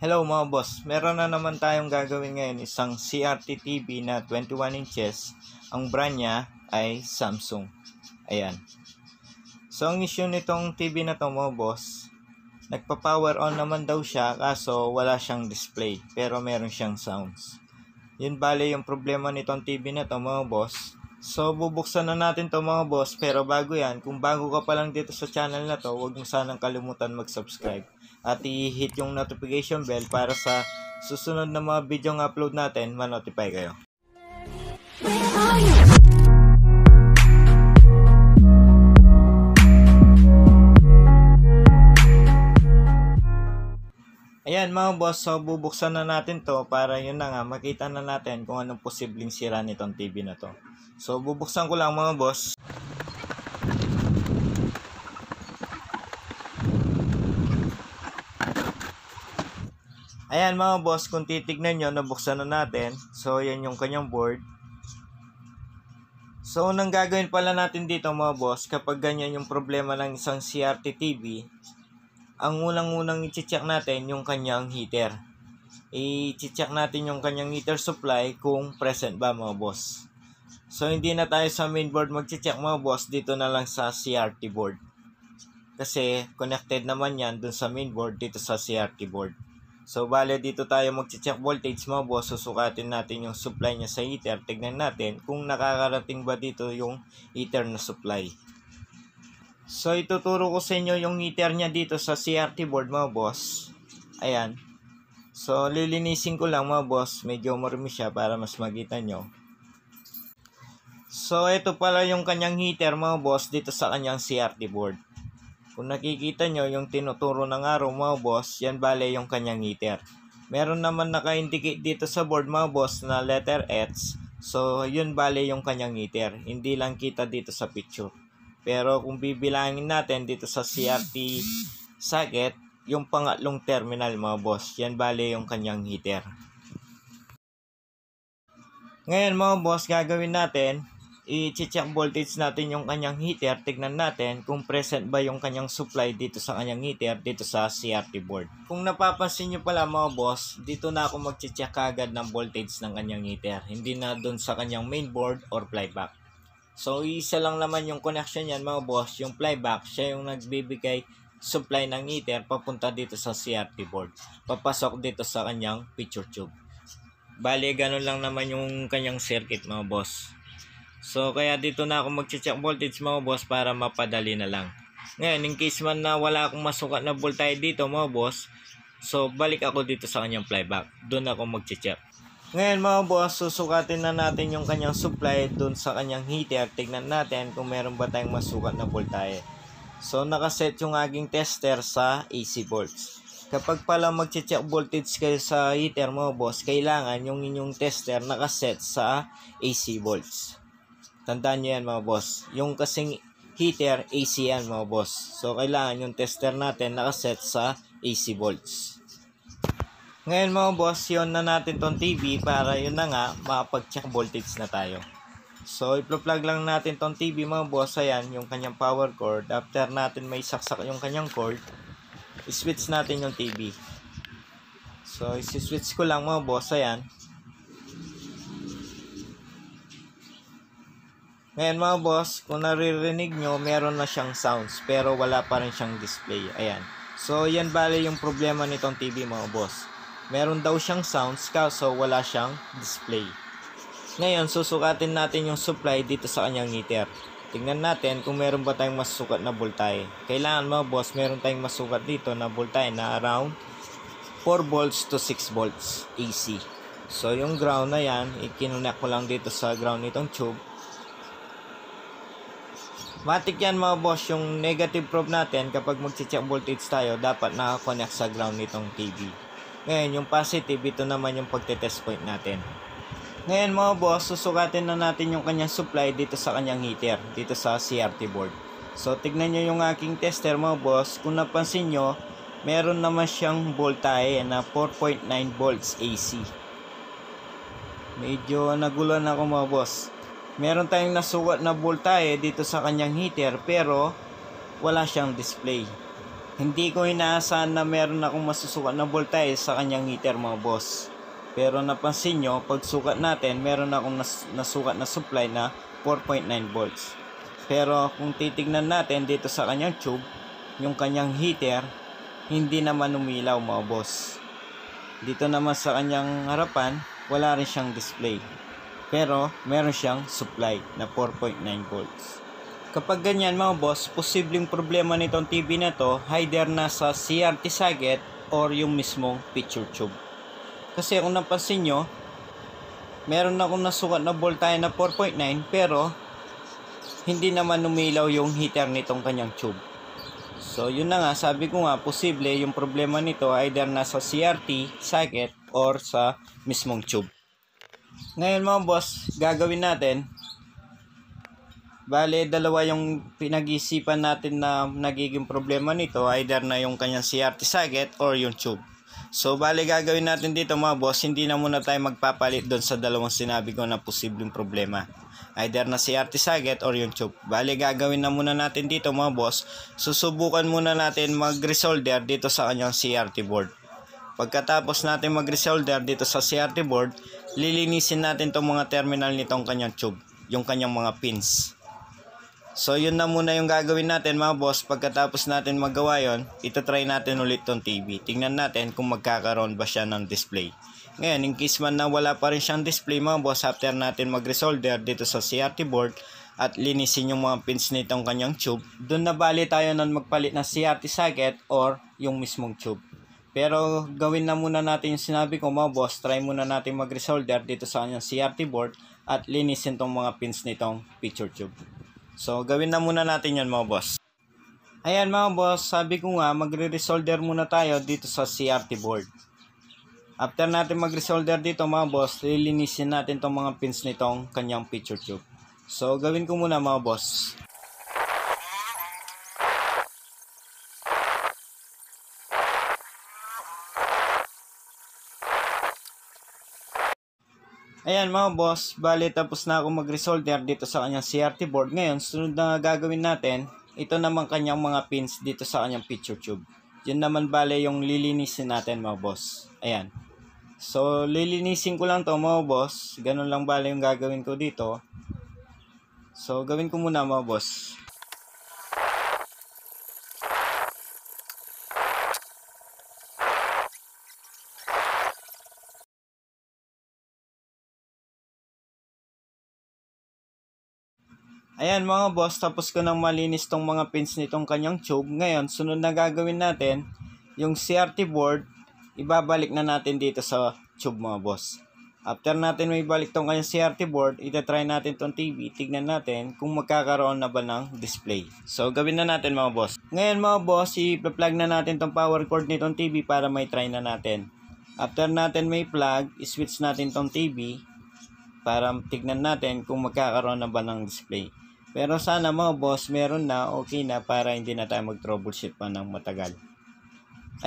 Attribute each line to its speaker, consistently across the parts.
Speaker 1: Hello mga boss, meron na naman tayong gagawin ngayon isang CRT TV na 21 inches. Ang brand niya ay Samsung. Ayan. So ang issue nitong TV na to mga boss, nagpa-power on naman daw siya kaso wala siyang display pero meron siyang sounds. Yun bale yung problema nitong TV na to mga boss. So bubuksan na natin to mga boss pero bago yan, kung bago ka pa lang dito sa channel na to, huwag mo sanang kalimutan mag-subscribe at i-hit yung notification bell para sa susunod na mga video ng upload natin, ma-notify kayo. Ayan mga boss, so bubuksan na natin to para yun na nga, makita na natin kung anong posibleng sira nitong TV na to. So bubuksan ko lang mga boss. Ayan mga boss, kung titignan nyo, nabuksan na natin. So, yan yung kanyang board. So, unang gagawin pala natin dito mga boss, kapag ganyan yung problema ng isang CRT TV, ang unang-unang i-check natin yung kanyang heater. I-check natin yung kanyang heater supply kung present ba mga boss. So, hindi na tayo sa mainboard board mag-check mga boss, dito na lang sa CRT board. Kasi, connected naman yan dun sa mainboard dito sa CRT board. So, bale dito tayo mag-check voltage mo, boss. Susukatin natin yung supply niya sa heater. Tignan natin kung nakakarating ba dito yung heater na supply. So, ituturo ko sa inyo yung heater niya dito sa CRT board mo, boss. Ayan. So, lilinisin ko lang mo, boss. Medyo marumi siya para mas makita nyo. So, ito pala yung kanyang heater mo, boss dito sa kanyang CRT board. Kung nakikita nyo yung tinuturo ng araw mga boss, yan bale yung kanyang heater. Meron naman naka-indicate dito sa board mga boss na letter X. So yun bale yung kanyang heater. Hindi lang kita dito sa picture. Pero kung bibilangin natin dito sa CRT socket, yung pangatlong terminal mga boss, yan bale yung kanyang heater. Ngayon mga boss, gagawin natin, i-check voltage natin yung kanyang heater. Tignan natin kung present ba yung kanyang supply dito sa kanyang heater dito sa CRT board. Kung napapansin nyo pala mga boss, dito na ako mag-check agad ng voltage ng kanyang heater. Hindi na dun sa kanyang main board or flyback. So isa lang naman yung connection yan mga boss, yung flyback, siya yung nagbibigay supply ng heater papunta dito sa CRT board. Papasok dito sa kanyang picture tube. Bale, ganun lang naman yung kanyang circuit mga boss. So, kaya dito na ako mag-check voltage mga boss para mapadali na lang. Ngayon, in case man na wala akong masukat na voltage dito mga boss, so balik ako dito sa kanyang flyback. Doon ako mag-check. Ngayon mga boss, susukatin na natin yung kanyang supply doon sa kanyang heater. Tignan natin kung meron ba tayong masukat na voltage. So, nakaset yung aking tester sa AC volts. Kapag pala magche-check voltage kayo sa heater mo boss, kailangan yung inyong tester nakaset sa AC volts. Tandaan nyo yan mga boss. Yung kasing heater, AC yan mga boss. So, kailangan yung tester natin nakaset sa AC volts. Ngayon mga boss, yon na natin tong TV para yun na nga, makapag-check voltage na tayo. So, i-plug lang natin tong TV mga boss. Ayan, yung kanyang power cord. After natin may saksak yung kanyang cord, switch natin yung TV. So, isi-switch ko lang mga boss. Ayan. Ngayon mga boss, kung naririnig nyo, meron na siyang sounds pero wala pa rin siyang display. Ayan. So yan bali yung problema nitong TV mga boss. Meron daw siyang sounds kaso wala siyang display. Ngayon, susukatin natin yung supply dito sa kanyang heater. Tingnan natin kung meron ba tayong masukat na voltahe. Kailangan mga boss, meron tayong masukat dito na voltahe na around 4 volts to 6 volts AC. So yung ground na yan, ikinunak ko lang dito sa ground nitong tube. Matik yan mga boss, yung negative probe natin kapag magsi-check voltage tayo, dapat nakakonect sa ground nitong TV. Ngayon, yung positive, ito naman yung pagte-test point natin. Ngayon mga boss, susukatin na natin yung kanyang supply dito sa kanyang heater, dito sa CRT board. So, tignan nyo yung aking tester mga boss. Kung napansin nyo, meron naman siyang voltahe na 4.9 volts AC. Medyo nagulan ako mga boss meron tayong nasukat na voltahe dito sa kanyang heater pero wala siyang display. Hindi ko inaasahan na meron akong masusukat na voltahe sa kanyang heater mga boss. Pero napansin nyo, pag sukat natin, meron akong nas- nasukat na supply na 4.9 volts. Pero kung titignan natin dito sa kanyang tube, yung kanyang heater, hindi naman umilaw mga boss. Dito naman sa kanyang harapan, wala rin siyang display. Pero meron siyang supply na 4.9 volts. Kapag ganyan mga boss, posibleng problema nitong TV na to either nasa CRT socket or yung mismong picture tube. Kasi kung napansin nyo, meron na akong nasukat na voltahe na 4.9 pero hindi naman umilaw yung heater nitong kanyang tube. So yun na nga, sabi ko nga, posible yung problema nito either nasa CRT socket or sa mismong tube. Ngayon mga boss, gagawin natin. Bale, dalawa yung pinag-isipan natin na nagiging problema nito. Either na yung kanyang CRT socket or yung tube. So, bale gagawin natin dito mga boss, hindi na muna tayo magpapalit doon sa dalawang sinabi ko na posibleng problema. Either na CRT socket or yung tube. Bale gagawin na muna natin dito mga boss, susubukan muna natin mag-resolder dito sa kanyang CRT board. Pagkatapos natin mag-resolder dito sa CRT board, lilinisin natin tong mga terminal nitong kanyang tube, yung kanyang mga pins. So yun na muna yung gagawin natin mga boss. Pagkatapos natin magawa yon, itatry natin ulit tong TV. Tingnan natin kung magkakaroon ba siya ng display. Ngayon, in case man na wala pa rin siyang display mga boss, after natin mag-resolder dito sa CRT board, at linisin yung mga pins nitong kanyang tube, doon na bali tayo nun magpalit ng CRT socket or yung mismong tube. Pero gawin na muna natin yung sinabi ko mga boss, try muna natin mag-resolder dito sa kanyang CRT board at linisin tong mga pins nitong picture tube. So gawin na muna natin yan mga boss. Ayan mga boss, sabi ko nga magre-resolder muna tayo dito sa CRT board. After natin mag-resolder dito mga boss, lilinisin natin tong mga pins nitong kanyang picture tube. So gawin ko muna mga boss. Ayan mga boss, bali tapos na ako mag-resolder dito sa kanyang CRT board. Ngayon, sunod na gagawin natin, ito naman kanyang mga pins dito sa kanyang picture tube. Yan naman bali yung lilinisin natin mga boss. Ayan. So, lilinisin ko lang to mga boss. Ganun lang bali yung gagawin ko dito. So, gawin ko muna mga boss. Ayan mga boss, tapos ko nang malinis tong mga pins nitong kanyang tube. Ngayon, sunod na gagawin natin, yung CRT board, ibabalik na natin dito sa tube mga boss. After natin may balik tong kanyang CRT board, itatry natin tong TV, tignan natin kung magkakaroon na ba ng display. So, gawin na natin mga boss. Ngayon mga boss, i plug na natin tong power cord nitong TV para may try na natin. After natin may plug, i switch natin tong TV para tignan natin kung magkakaroon na ba ng display. Pero sana mga boss, meron na, okay na para hindi na tayo mag-troubleshoot pa ng matagal.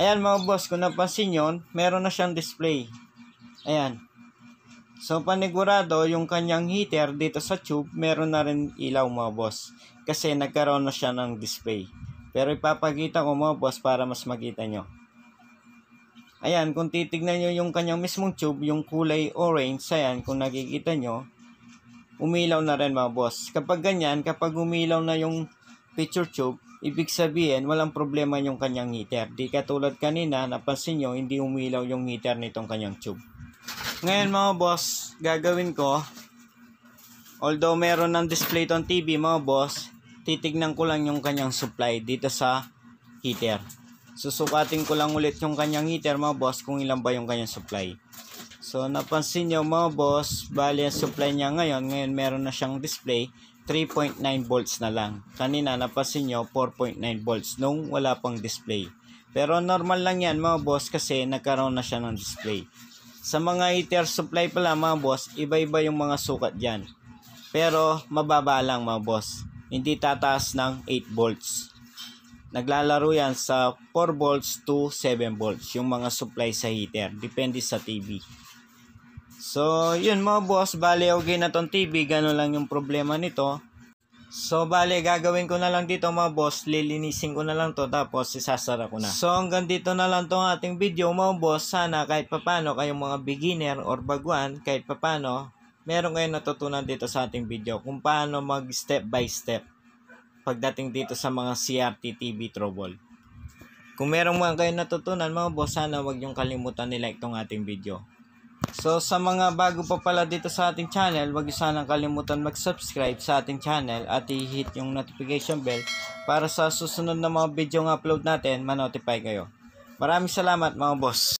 Speaker 1: Ayan mga boss, kung napansin yon, meron na siyang display. Ayan. So panigurado, yung kanyang heater dito sa tube, meron na rin ilaw mga boss. Kasi nagkaroon na siya ng display. Pero ipapakita ko mga boss para mas makita nyo. Ayan, kung titignan nyo yung kanyang mismong tube, yung kulay orange, ayan, kung nakikita nyo, umilaw na rin mga boss. Kapag ganyan, kapag umilaw na yung picture tube, ibig sabihin walang problema yung kanyang heater. Di katulad kanina, napansin nyo, hindi umilaw yung heater nitong kanyang tube. Ngayon mga boss, gagawin ko, although meron ng display on TV mga boss, titignan ko lang yung kanyang supply dito sa heater. Susukatin ko lang ulit yung kanyang heater mga boss kung ilan ba yung kanyang supply. So, napansin nyo mga boss, bali ang supply niya ngayon, ngayon meron na siyang display, 3.9 volts na lang. Kanina, napansin nyo, 4.9 volts nung wala pang display. Pero normal lang yan mga boss kasi nagkaroon na siya ng display. Sa mga heater supply pala mga boss, iba-iba yung mga sukat dyan. Pero mababa lang mga boss. Hindi tataas ng 8 volts naglalaro yan sa 4 volts to 7 volts yung mga supply sa heater depende sa TV So, yun mga boss, bali okay na tong TV, ganun lang yung problema nito. So, bali, gagawin ko na lang dito mga boss. Lilinisin ko na lang to tapos sisasara ko na. So, hanggang dito na lang tong ating video mga boss. Sana kahit papano kayong mga beginner or baguan, kahit papano, meron kayong natutunan dito sa ating video kung paano mag step by step pagdating dito sa mga CRT TV trouble. Kung meron man kayong natutunan mga boss, sana wag yung kalimutan nilike tong ating video. So sa mga bago pa pala dito sa ating channel, wag niyo sanang kalimutan mag-subscribe sa ating channel at i-hit yung notification bell para sa susunod na mga video ng upload natin, ma-notify kayo. Maraming salamat mga boss.